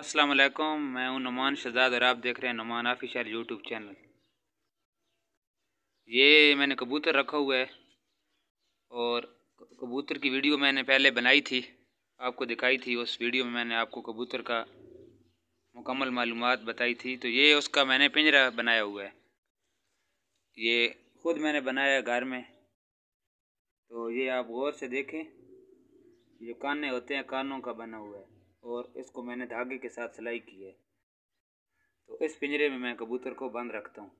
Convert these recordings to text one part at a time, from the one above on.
अस्सलाम वालेकुम मैं हूं नुमान शहजाद और आप देख रहे हैं नुमान ऑफिशियल यूट्यूब चैनल ये मैंने कबूतर रखा हुआ है और कबूतर की वीडियो मैंने पहले बनाई थी आपको दिखाई थी उस वीडियो में मैंने आपको कबूतर का मुकम्मल मालूम बताई थी तो ये उसका मैंने पिंजरा बनाया हुआ है ये खुद मैंने बनाया घर में तो ये आप गौर से देखें जो काने होते हैं कानों का बना हुआ है और इसको मैंने धागे के साथ सिलाई की है तो इस पिंजरे में मैं कबूतर को बंद रखता हूँ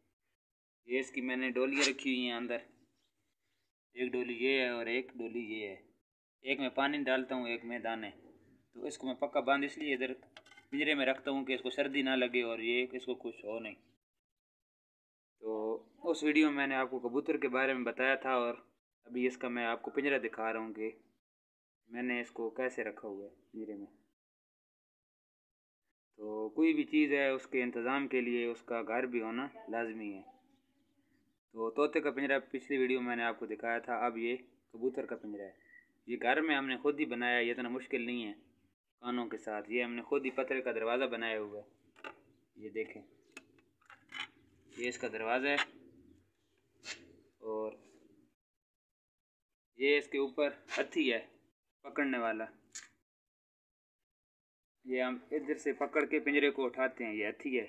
ये इसकी मैंने डोलियाँ रखी हुई हैं अंदर एक डोली ये है और एक डोली ये है एक में पानी डालता हूँ एक में दाने तो इसको मैं पक्का बांध इसलिए इधर पिंजरे में रखता हूँ कि इसको सर्दी ना लगे और ये इसको कुछ हो नहीं तो उस वीडियो में मैंने आपको कबूतर के बारे में बताया था और अभी इसका मैं आपको पिंजरा दिखा रहा हूँ कि मैंने इसको कैसे रखा हुआ है पिंजरे में तो कोई भी चीज़ है उसके इंतज़ाम के लिए उसका घर भी होना लाजमी है तो तोते का पिंजरा पिछली वीडियो में मैंने आपको दिखाया था अब ये कबूतर का पिंजरा है ये घर में हमने खुद ही बनाया ये इतना तो मुश्किल नहीं है कानों के साथ ये हमने खुद ही पत्थर का दरवाज़ा बनाया हुआ है ये देखें ये इसका दरवाज़ा है और ये इसके ऊपर हथी है पकड़ने वाला ये हम इधर से पकड़ के पिंजरे को उठाते हैं ये हथी है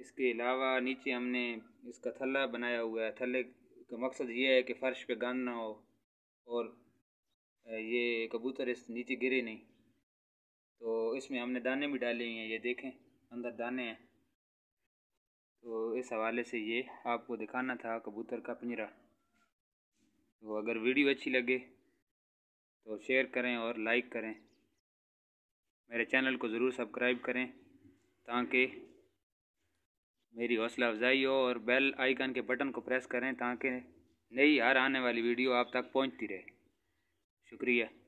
इसके अलावा नीचे हमने इसका थल्ला बनाया हुआ है थल्ले का मकसद ये है कि फ़र्श पे गंद ना हो और ये कबूतर इस नीचे गिरे नहीं तो इसमें हमने दाने भी डाले हैं ये देखें अंदर दाने हैं तो इस हवाले से ये आपको दिखाना था कबूतर का पिंजरा तो अगर वीडियो अच्छी लगे तो शेयर करें और लाइक करें मेरे चैनल को ज़रूर सब्सक्राइब करें ताकि मेरी हौसला अफजाई हो और बेल आइकन के बटन को प्रेस करें ताकि नई हर आने वाली वीडियो आप तक पहुंचती रहे शुक्रिया